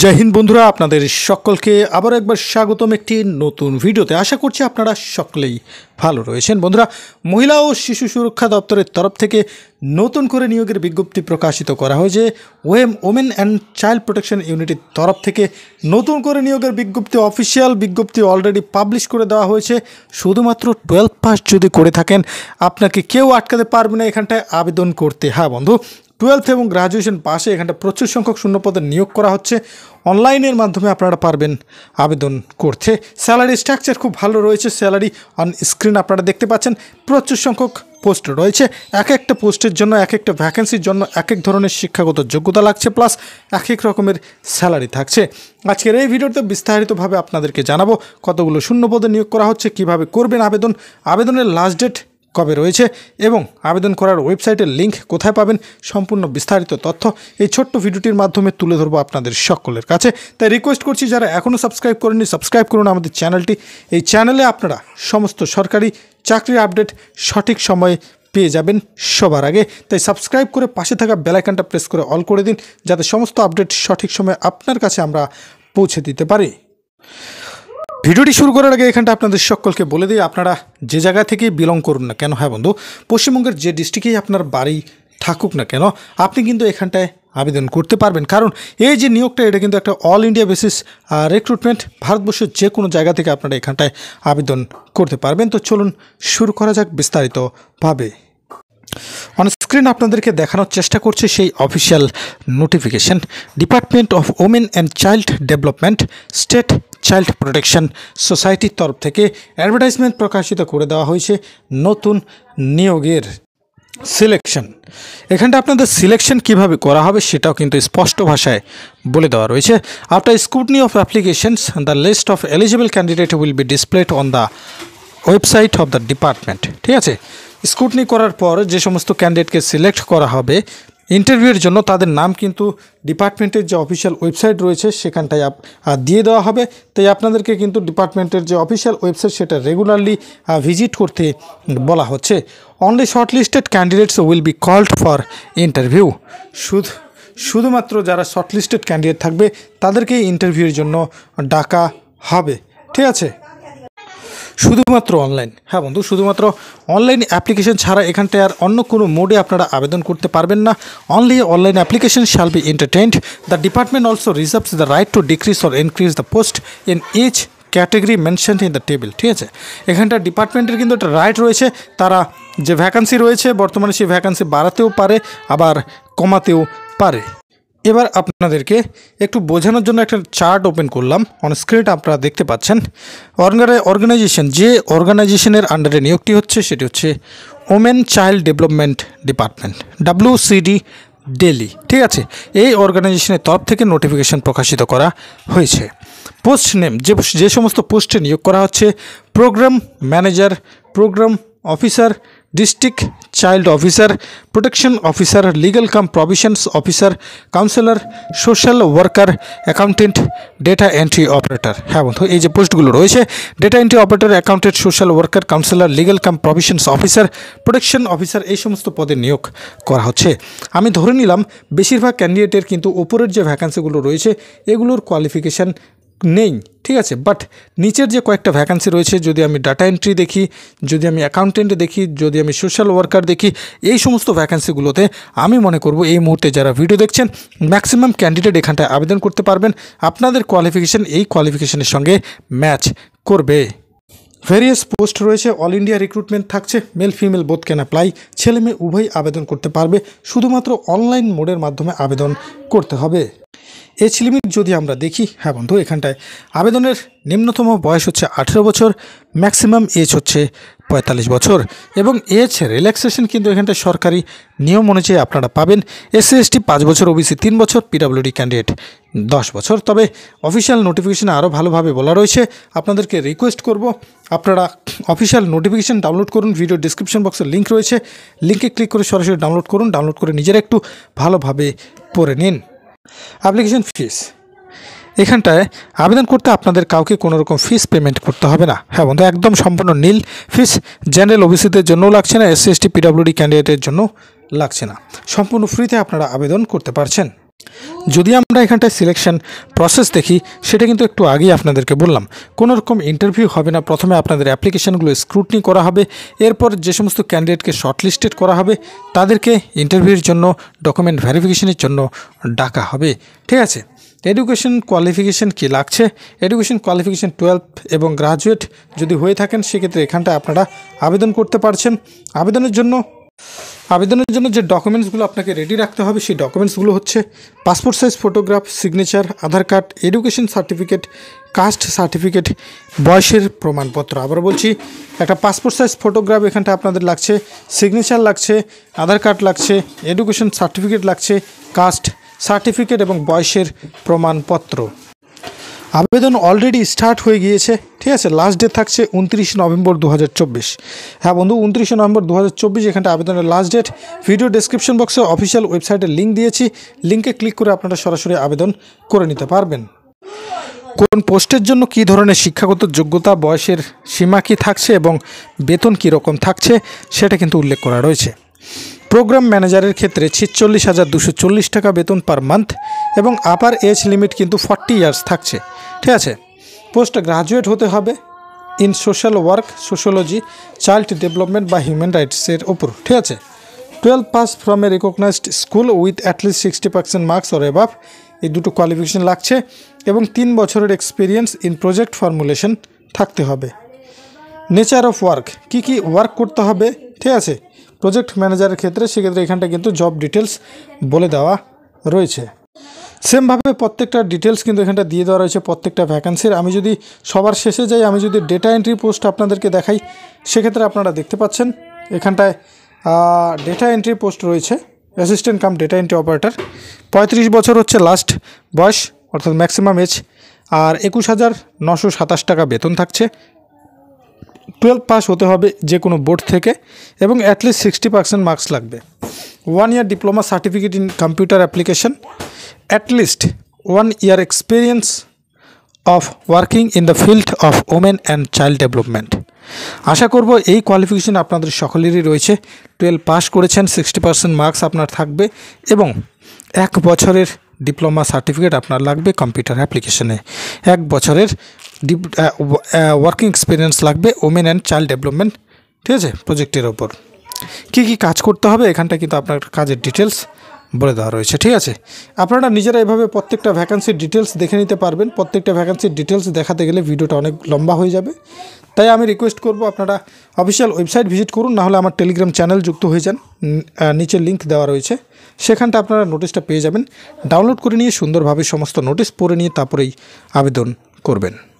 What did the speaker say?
জয় হিন্দ বন্ধুরা আপনাদের সকলকে আবার একবার স্বাগতম একটি নতুন ভিডিওতে আশা করছি আপনারা সকলেই ভালো রয়েছেন বন্ধুরা মহিলা ও শিশু সুরক্ষা দপ্তরের তরফ থেকে নতুন করে নিয়োগের বিজ্ঞপ্তি প্রকাশিত করা হয়েছে ওয়েম ওমেন অ্যান্ড চাইল্ড প্রোটেকশন ইউনিটের তরফ থেকে নতুন করে নিয়োগের বিজ্ঞপ্তি অফিসিয়াল বিজ্ঞপ্তি অলরেডি পাবলিশ করে দেওয়া হয়েছে শুধুমাত্র টুয়েলভ পাস যদি করে থাকেন আপনাকে কেউ আটকাতে পারবে না এখানটায় আবেদন করতে হ্যাঁ বন্ধু টুয়েলথ এবং গ্রাজুয়েশন পাশে এখানটা প্রচুর সংখ্যক শূন্যপদে নিয়োগ করা হচ্ছে অনলাইনের মাধ্যমে আপনারা পারবেন আবেদন করতে স্যালারি স্ট্রাকচার খুব ভালো রয়েছে স্যালারি অন স্ক্রিন আপনারা দেখতে পাচ্ছেন প্রচুর সংখ্যক পোস্ট রয়েছে এক একটা পোস্টের জন্য এক একটা ভ্যাকেন্সির জন্য এক এক ধরনের শিক্ষাগত যোগ্যতা লাগছে প্লাস এক এক রকমের স্যালারি থাকছে আজকের এই ভিডিওতে বিস্তারিতভাবে আপনাদেরকে জানাবো কতগুলো শূন্যপদে নিয়োগ করা হচ্ছে কিভাবে করবেন আবেদন আবেদনের লাস্ট ডেট কবে রয়েছে এবং আবেদন করার ওয়েবসাইটের লিঙ্ক কোথায় পাবেন সম্পূর্ণ বিস্তারিত তথ্য এই ছোট্ট ভিডিওটির মাধ্যমে তুলে ধরবো আপনাদের সকলের কাছে তাই রিকোয়েস্ট করছি যারা এখনও সাবস্ক্রাইব করেননি সাবস্ক্রাইব করুন আমাদের চ্যানেলটি এই চ্যানেলে আপনারা সমস্ত সরকারি চাকরির আপডেট সঠিক সময়ে পেয়ে যাবেন সবার আগে তাই সাবস্ক্রাইব করে পাশে থাকা বেলাইকানটা প্রেস করে অল করে দিন যাতে সমস্ত আপডেট সঠিক সময়ে আপনার কাছে আমরা পৌঁছে দিতে পারি ভিডিওটি শুরু করার আগে এখানটা আপনাদের সকলকে বলে দিই আপনারা যে জায়গা থেকে বিলং করুন না কেন হ্যাঁ বন্ধু পশ্চিমবঙ্গের যে ডিস্ট্রিক্টেই আপনার বাড়ি থাকুক না কেন আপনি কিন্তু এখানটায় আবেদন করতে পারবেন কারণ এই যে নিয়োগটা এটা কিন্তু একটা অল ইন্ডিয়া বেসিস রিক্রুটমেন্ট ভারতবর্ষের যে কোনো জায়গা থেকে আপনারা এখানটায় আবেদন করতে পারবেন তো চলুন শুরু করা যাক বিস্তারিতভাবে অন স্ক্রিন আপনাদেরকে দেখানোর চেষ্টা করছে সেই official notification department of women and child development state child protection সোসাইটির তরফ থেকে অ্যাডভার্টাইজমেন্ট প্রকাশিত করে দেওয়া হয়েছে নতুন নিয়োগের সিলেকশন এখানটা আপনাদের সিলেকশন কিভাবে করা হবে সেটাও কিন্তু স্পষ্ট ভাষায় বলে দেওয়া রয়েছে after scrutiny of applications the list of eligible candidate will be displayed on the website of the department ঠিক আছে স্ক্রুটনি করার পর যে সমস্ত ক্যান্ডিডেটকে সিলেক্ট করা হবে ইন্টারভিউয়ের জন্য তাদের নাম কিন্তু ডিপার্টমেন্টের যে অফিসিয়াল ওয়েবসাইট রয়েছে সেখানটায় দিয়ে দেওয়া হবে তাই আপনাদেরকে কিন্তু ডিপার্টমেন্টের যে অফিসিয়াল ওয়েবসাইট সেটা রেগুলারলি ভিজিট করতে বলা হচ্ছে only shortlisted candidates will be called for interview শুধু শুধুমাত্র যারা শর্টলিস্টেড ক্যান্ডিডেট থাকবে তাদেরকেই ইন্টারভিউয়ের জন্য ডাকা হবে ঠিক আছে শুধুমাত্র অনলাইন হ্যাঁ বন্ধু শুধুমাত্র অনলাইন অ্যাপ্লিকেশন ছাড়া এখানটায় আর অন্য কোনো মোডে আপনারা আবেদন করতে পারবেন না only online application shall be entertained the department also reserves the right to decrease or increase the post in each category mention in the table ঠিক আছে এখানটা ডিপার্টমেন্টের কিন্তু একটা রাইট রয়েছে তারা যে ভ্যাকান্সি রয়েছে বর্তমানে সেই ভ্যাকান্সি বাড়াতেও পারে আবার কমাতেও পারে এবার আপনাদেরকে একটু বোঝানোর জন্য একটা চার্ট ওপেন করলাম অন স্ক্রিনটা আপনারা দেখতে পাচ্ছেন অর্গানাইজেশন যে অর্গানাইজেশনের আন্ডারে নিয়োগটি হচ্ছে সেটি হচ্ছে women child development department WCD Delhi ঠিক আছে এই অর্গানাইজেশনের তরফ থেকে নোটিফিকেশন প্রকাশিত করা হয়েছে পোস্ট নেম যে যে সমস্ত পোস্টে নিয়োগ করা হচ্ছে programme manager programme officer district child officer protection officer legal cum provisions officer counsellor social worker accountant data entry operator হ্যাঁ বন্ধু এই যে পোস্টগুলো রয়েছে data entry operator accountant social worker counsellor legal cum provisions officer protection officer এই সমস্ত পদে নিয়োগ করা হচ্ছে আমি ধরে নিলাম বেশিরভাগ ক্যান্ডিডেটের কিন্তু ওপরের যে ভ্যাকান্সিগুলো রয়েছে এগুলোর কোয়ালিফিকেশান নেই ঠিক আছে বাট নিচের যে কয়েকটা ভ্যাকান্সি রয়েছে যদি আমি ডাটা এন্ট্রি দেখি যদি আমি অ্যাকাউন্টেন্ট দেখি যদি আমি সোশ্যাল ওয়ার্কার দেখি এই সমস্ত ভ্যাকান্সিগুলোতে আমি মনে করব এই মুহূর্তে যারা ভিডিও দেখছেন ম্যাক্সিমাম ক্যান্ডিডেট এখানটায় আবেদন করতে পারবেন আপনাদের কোয়ালিফিকেশান এই কোয়ালিফিকেশানের সঙ্গে ম্যাচ করবে ভেরিয়াস পোস্ট রয়েছে অল ইন্ডিয়া রিক্রুটমেন্ট থাকছে male female both can apply ছেলে মেয়ে উভয়ই আবেদন করতে পারবে শুধুমাত্র অনলাইন মোডের মাধ্যমে আবেদন করতে হবে এজ লিমিট যদি আমরা দেখি হ্যাঁ বন্ধু এখানটায় আবেদনের নিম্নতম বয়স হচ্ছে আঠেরো বছর ম্যাক্সিমাম এজ হচ্ছে পঁয়তাল্লিশ বছর এবং এজ রিল্যাক্সেশন কিন্তু এখানটায় সরকারি নিয়ম অনুযায়ী আপনারা পাবেন এসসি এসটি পাঁচ বছর ওবিসি তিন বছর পিডাব্লিউডি ক্যান্ডিডেট দশ বছর তবে অফিসিয়াল নোটিফিকেশানে আরও ভালোভাবে বলা রয়েছে আপনাদেরকে রিকোয়েস্ট করব আপনারা অফিসিয়াল নোটিফিকেশান ডাউনলোড করুন ভিডিও ডিসক্রিপশন বক্সে লিঙ্ক রয়েছে লিঙ্কে ক্লিক করে সরাসরি ডাউনলোড করুন ডাউনলোড করে নিজেরা একটু ভালোভাবে পড়ে নিন অ্যাপ্লিকেশন ফিস এখানটায় আবেদন করতে আপনাদের কাউকে কোনো রকম ফিস পেমেন্ট করতে হবে না হ্যাঁ বন্ধু একদম সম্পূর্ণ নীল ফিস জেনারেল ওবিসিদের জন্যও লাগছে না এসসি এসটি পিডাব্লিউডি ক্যান্ডিডেটের জন্য লাগছে না সম্পূর্ণ ফ্রিতে আপনারা আবেদন করতে পারছেন যদি আমরা এখানটায় সিলেকশন প্রসেস দেখি সেটা কিন্তু একটু আগেই আপনাদেরকে বললাম কোনো রকম ইন্টারভিউ হবে না প্রথমে আপনাদের অ্যাপ্লিকেশানগুলো স্ক্রুটনি করা হবে এরপর যে সমস্ত ক্যান্ডিডেটকে শর্টলিস্টেড করা হবে তাদেরকে ইন্টারভিউর জন্য ডকুমেন্ট ভেরিফিকেশনের জন্য ডাকা হবে ঠিক আছে এডুকেশন কোয়ালিফিকেশান কি লাগছে এডুকেশন কোয়ালিফিকেশান টুয়েলভ এবং গ্রাজুয়েট যদি হয়ে থাকেন সেক্ষেত্রে এখানটা আপনারা আবেদন করতে পারছেন আবেদনের জন্য আবেদনের জন্য যে ডকুমেন্টসগুলো আপনাকে রেডি রাখতে হবে সেই ডকুমেন্টসগুলো হচ্ছে passport size photograph signature Aadhaar card education certificate caste certificate বয়সের প্রমাণপত্র আবার বলছি একটা পাসপোর্ট সাইজ ফটোগ্রাফ এখানটা আপনাদের লাগছে সিগনেচার লাগছে আধার কার্ড লাগছে এডুকেশন সার্টিফিকেট লাগছে কাস্ট সার্টিফিকেট এবং বয়সের প্রমাণপত্র আবেদন অলরেডি স্টার্ট হয়ে গিয়েছে ঠিক আছে লাস্ট ডেট থাকছে উনত্রিশে নভেম্বর দু হ্যাঁ বন্ধু উনত্রিশে নভেম্বর দু হাজার চব্বিশ আবেদনের লাস্ট ডেট ভিডিও ডিসক্রিপশন বক্সে অফিসিয়াল ওয়েবসাইটের লিঙ্ক দিয়েছি লিঙ্কে ক্লিক করে আপনারা সরাসরি আবেদন করে নিতে পারবেন কোন পোস্টের জন্য কি ধরনের শিক্ষাগত যোগ্যতা বয়সের সীমা কি থাকছে এবং বেতন কি রকম থাকছে সেটা কিন্তু উল্লেখ করা রয়েছে প্রোগ্রাম ম্যানেজারের ক্ষেত্রে ছিচল্লিশ হাজার দুশো চল্লিশ টাকা বেতন পার মান্থ এবং আপার এজ লিমিট কিন্তু ফর্টি ইয়ার্স থাকছে ঠিক আছে পোস্ট গ্রাজুয়েট হতে হবে in social work sociology child development বা হিউম্যান রাইটসের ওপর ঠিক আছে twelve pass from a recognised school with at least sixty percent marks or above এই দুটো কোয়ালিফিকেশন লাগছে এবং তিন বছরের এক্সপিরিয়েন্স ইন প্রজেক্ট ফর্মুলেশন থাকতে হবে নেচার অফ ওয়ার্ক কী কী ওয়ার্ক করতে হবে ঠিক আছে প্রজেক্ট ম্যানেজারের ক্ষেত্রে সেক্ষেত্রে এখানটা কিন্তু জব ডিটেলস বলে দেওয়া রয়েছে সেমভাবে প্রত্যেকটা ডিটেলস কিন্তু এখানটা দিয়ে দেওয়া রয়েছে প্রত্যেকটা ভ্যাকেন্সির আমি যদি সবার শেষে যাই আমি যদি ডেটা এন্ট্রি পোস্ট আপনাদেরকে দেখাই সেক্ষেত্রে আপনারা দেখতে পাচ্ছেন এখানটায় ডেটা এন্ট্রি পোস্ট রয়েছে assistant cum data entry operator পঁয়ত্রিশ বছর হচ্ছে লাস্ট বয়স অর্থাৎ ম্যাক্সিমাম এজ আর একুশ হাজার নশো সাতাশ টাকা বেতন থাকছে টুয়েলভ পাস হতে হবে যে কোনো বোর্ড থেকে এবং অ্যাটলিস্ট সিক্সটি পার্সেন্ট মার্কস লাগবে one year diploma certificate in computer application at least one year experience of working in the field of women and child development আশা করব এই কোয়ালিফিকেশন আপনাদের সকলেরই রয়েছে টুয়েলভ পাস করেছেন সিক্সটি পার্সেন্ট মার্কস আপনার থাকবে এবং এক বছরের ডিপ্লোমা সার্টিফিকেট আপনার লাগবে কম্পিউটার অ্যাপ্লিকেশনে এক বছরের ওয়ার্কিং এক্সপিরিয়েন্স লাগবে ওমেন অ্যান্ড চাইল্ড ডেভেলপমেন্ট ঠিক আছে প্রজেক্টের ওপর কি কি কাজ করতে হবে এখানটা কিন্তু আপনার কাজের ডিটেলস বলে দেওয়া রয়েছে ঠিক আছে আপনারা নিজেরা এভাবে প্রত্যেকটা ভ্যাকান্সির ডিটেলস দেখে নিতে পারবেন প্রত্যেকটা ভ্যাকান্সির ডিটেলস দেখাতে গেলে ভিডিওটা অনেক লম্বা হয়ে যাবে তাই আমি রিকোয়েস্ট করব আপনারা অফিসিয়াল ওয়েবসাইট ভিজিট করুন নাহলে আমার টেলিগ্রাম চ্যানেল যুক্ত হয়ে যান নিচে লিঙ্ক দেওয়া রয়েছে সেখানটা আপনারা নোটিশটা পেয়ে যাবেন ডাউনলোড করে নিয়ে সুন্দরভাবে সমস্ত নোটিশ পড়ে নিয়ে তারপরেই আবেদন করবেন